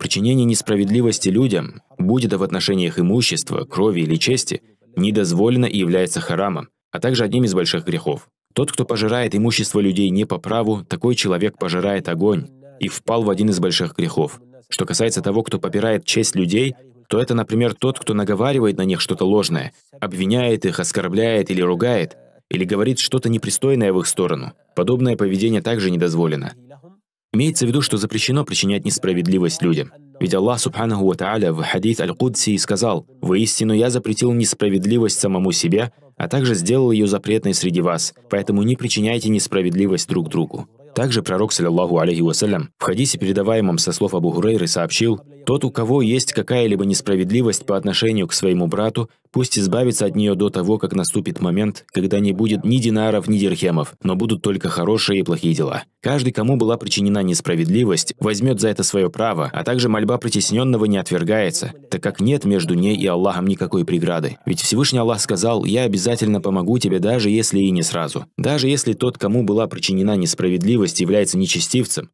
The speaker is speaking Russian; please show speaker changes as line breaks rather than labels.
Причинение несправедливости людям, будь это в отношениях имущества, крови или чести, недозволено и является харамом, а также одним из больших грехов. Тот, кто пожирает имущество людей не по праву, такой человек пожирает огонь и впал в один из больших грехов. Что касается того, кто попирает честь людей, то это, например, тот, кто наговаривает на них что-то ложное, обвиняет их, оскорбляет или ругает, или говорит что-то непристойное в их сторону. Подобное поведение также недозволено. Имеется в виду, что запрещено причинять несправедливость людям. Ведь Аллах Субханаху Ва Тааля в хадит Аль-Кудси сказал, «Воистину я запретил несправедливость самому себе, а также сделал ее запретной среди вас, поэтому не причиняйте несправедливость друг другу». Также пророк, саллиллаху алейхи вассалям, в хадисе, передаваемом со слов Абу Гурейры сообщил, тот, у кого есть какая-либо несправедливость по отношению к своему брату, пусть избавится от нее до того, как наступит момент, когда не будет ни динаров, ни дирхемов, но будут только хорошие и плохие дела. Каждый, кому была причинена несправедливость, возьмет за это свое право, а также мольба притесненного не отвергается, так как нет между ней и Аллахом никакой преграды. Ведь Всевышний Аллах сказал, «Я обязательно помогу тебе, даже если и не сразу». Даже если тот, кому была причинена несправедливость, является нечестивцем,